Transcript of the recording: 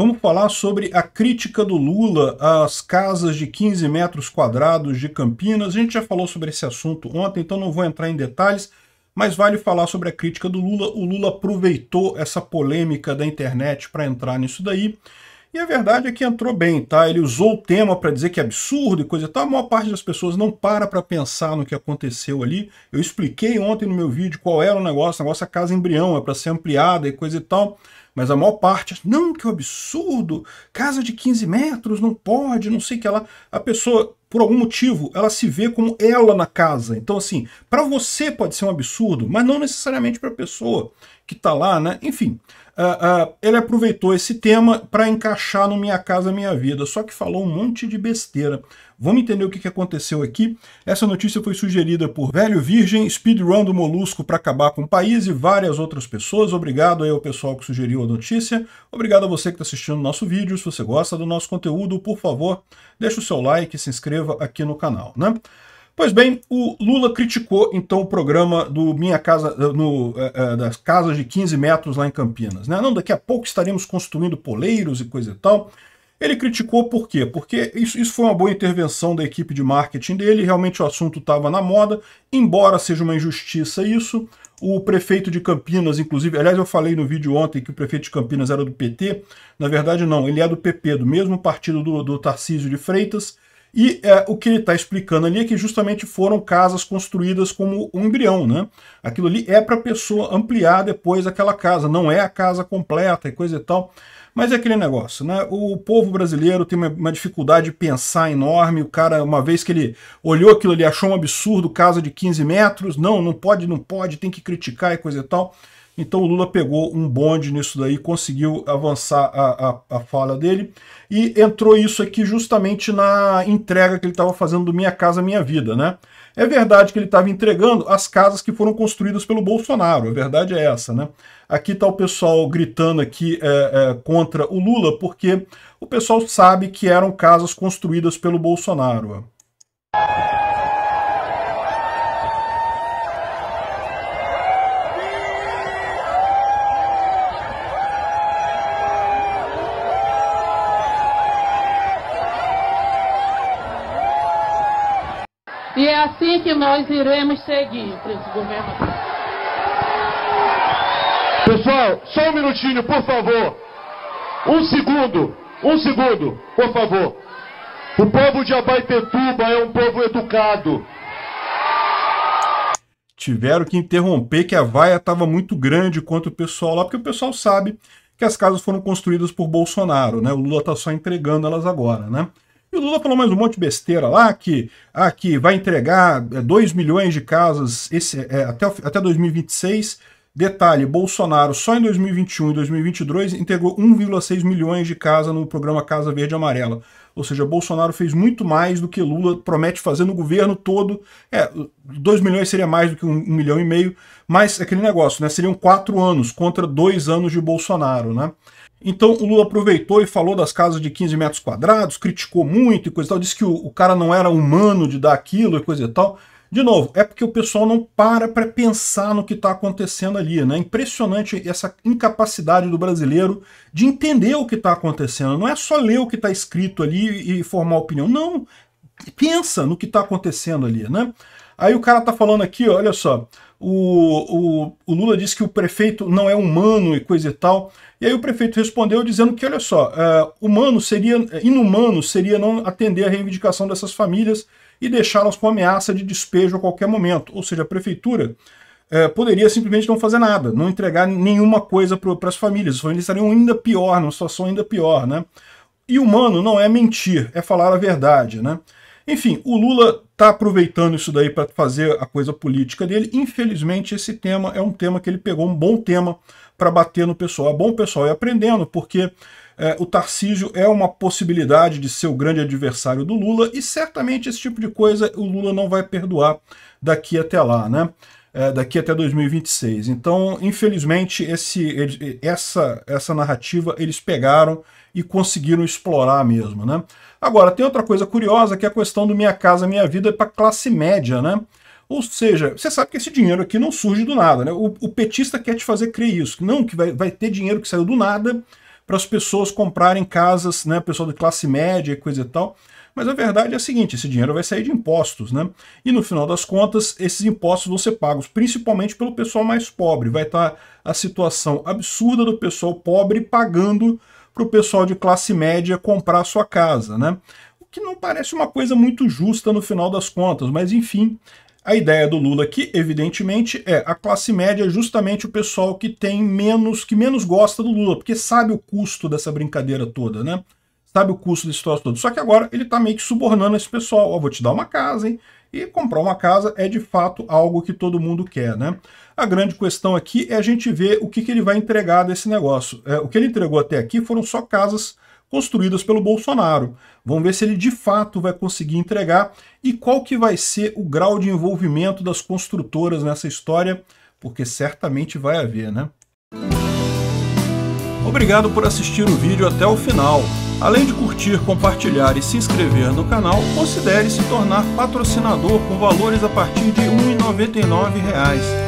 Vamos falar sobre a crítica do Lula às casas de 15 metros quadrados de Campinas. A gente já falou sobre esse assunto ontem, então não vou entrar em detalhes, mas vale falar sobre a crítica do Lula. O Lula aproveitou essa polêmica da internet para entrar nisso daí. E a verdade é que entrou bem, tá? Ele usou o tema para dizer que é absurdo e coisa e tal. A maior parte das pessoas não para para pensar no que aconteceu ali. Eu expliquei ontem no meu vídeo qual era o negócio. O negócio é casa embrião, é para ser ampliada e coisa e tal. Mas a maior parte, não, que absurdo, casa de 15 metros, não pode, não sei o que lá. A pessoa, por algum motivo, ela se vê como ela na casa. Então, assim, para você pode ser um absurdo, mas não necessariamente para a pessoa que está lá, né? Enfim, uh, uh, ele aproveitou esse tema para encaixar no Minha Casa Minha Vida, só que falou um monte de besteira. Vamos entender o que, que aconteceu aqui. Essa notícia foi sugerida por Velho Virgem, Speedrun do Molusco para acabar com o país e várias outras pessoas. Obrigado aí ao pessoal que sugeriu a notícia. Obrigado a você que está assistindo o nosso vídeo. Se você gosta do nosso conteúdo, por favor, deixa o seu like e se inscreva aqui no canal, né? Pois bem, o Lula criticou então o programa do Minha Casa, no, é, é, das casas de 15 metros lá em Campinas. Né? Não, daqui a pouco estaremos construindo poleiros e coisa e tal. Ele criticou por quê? Porque isso, isso foi uma boa intervenção da equipe de marketing dele, realmente o assunto estava na moda, embora seja uma injustiça isso. O prefeito de Campinas, inclusive, aliás, eu falei no vídeo ontem que o prefeito de Campinas era do PT, na verdade não, ele é do PP, do mesmo partido do, do Tarcísio de Freitas, e é, o que ele está explicando ali é que justamente foram casas construídas como um embrião, né? Aquilo ali é para a pessoa ampliar depois aquela casa, não é a casa completa e coisa e tal. Mas é aquele negócio, né? O povo brasileiro tem uma, uma, dificuldade de pensar enorme. O cara, uma vez que ele olhou aquilo ali, achou um absurdo, casa de 15 metros, não, não pode, não pode, tem que criticar e coisa e tal. Então o Lula pegou um bonde nisso daí, conseguiu avançar a, a, a fala dele e entrou isso aqui justamente na entrega que ele estava fazendo do Minha Casa Minha Vida, né? É verdade que ele estava entregando as casas que foram construídas pelo Bolsonaro, a verdade é essa, né? Aqui está o pessoal gritando aqui é, é, contra o Lula, porque o pessoal sabe que eram casas construídas pelo Bolsonaro. Ó. E é assim que nós iremos seguir presidente esse governo. Pessoal, só um minutinho, por favor. Um segundo, um segundo, por favor. O povo de Abaitetuba é um povo educado. Tiveram que interromper que a vaia estava muito grande quanto o pessoal lá, porque o pessoal sabe que as casas foram construídas por Bolsonaro, né? O Lula está só entregando elas agora, né? E o Lula falou mais um monte de besteira lá, que, ah, que vai entregar 2 eh, milhões de casas esse, é, até, até 2026. Detalhe, Bolsonaro só em 2021 e 2022 entregou 1,6 milhões de casas no programa Casa Verde e Amarela. Ou seja, Bolsonaro fez muito mais do que Lula promete fazer no governo todo. É, 2 milhões seria mais do que 1 um, um milhão e meio, mas é aquele negócio, né? Seriam quatro anos contra dois anos de Bolsonaro, né? Então o Lula aproveitou e falou das casas de 15 metros quadrados, criticou muito e coisa e tal, disse que o, o cara não era humano de dar aquilo e coisa e tal. De novo, é porque o pessoal não para para pensar no que está acontecendo ali. Né? É impressionante essa incapacidade do brasileiro de entender o que está acontecendo. Não é só ler o que está escrito ali e formar opinião. Não, pensa no que está acontecendo ali. Né? Aí o cara está falando aqui, olha só, o, o, o, Lula disse que o prefeito não é humano e coisa e tal. E aí o prefeito respondeu dizendo que, olha só, é, humano seria, é, inumano seria não atender a reivindicação dessas famílias e deixá-las com ameaça de despejo a qualquer momento. Ou seja, a prefeitura é, poderia simplesmente não fazer nada, não entregar nenhuma coisa para as famílias. As famílias estariam ainda pior, numa situação ainda pior, né? E humano não é mentir, é falar a verdade, né? Enfim, o Lula está aproveitando isso daí para fazer a coisa política dele. Infelizmente, esse tema é um tema que ele pegou um bom tema para bater no pessoal. É bom o pessoal ir aprendendo, porque é, o Tarcísio é uma possibilidade de ser o grande adversário do Lula e certamente esse tipo de coisa o Lula não vai perdoar daqui até lá, né? É, daqui até 2026. Então, infelizmente, esse, essa, essa narrativa eles pegaram e conseguiram explorar mesmo, né? Agora, tem outra coisa curiosa que é a questão do Minha Casa Minha Vida para classe média, né? Ou seja, você sabe que esse dinheiro aqui não surge do nada, né? O, o petista quer te fazer crer isso. Não, que vai, vai ter dinheiro que saiu do nada para as pessoas comprarem casas, né, pessoal de classe média e coisa e tal. Mas a verdade é a seguinte, esse dinheiro vai sair de impostos, né? E no final das contas, esses impostos vão ser pagos principalmente pelo pessoal mais pobre. Vai estar a situação absurda do pessoal pobre pagando para o pessoal de classe média comprar sua casa, né? que não parece uma coisa muito justa no final das contas, mas enfim, a ideia do Lula aqui, evidentemente, é a classe média é justamente o pessoal que tem menos, que menos gosta do Lula, porque sabe o custo dessa brincadeira toda, né? Sabe o custo desse troço todo. Só que agora ele tá meio que subornando esse pessoal. Ó, oh, vou te dar uma casa, hein? E comprar uma casa é de fato algo que todo mundo quer, né? A grande questão aqui é a gente ver o que, que ele vai entregar desse negócio. É, o que ele entregou até aqui foram só casas construídas pelo Bolsonaro. Vamos ver se ele de fato vai conseguir entregar e qual que vai ser o grau de envolvimento das construtoras nessa história, porque certamente vai haver, né? Obrigado por assistir o vídeo até o final. Além de curtir, compartilhar e se inscrever no canal, considere se tornar patrocinador com valores a partir de R$ 1,99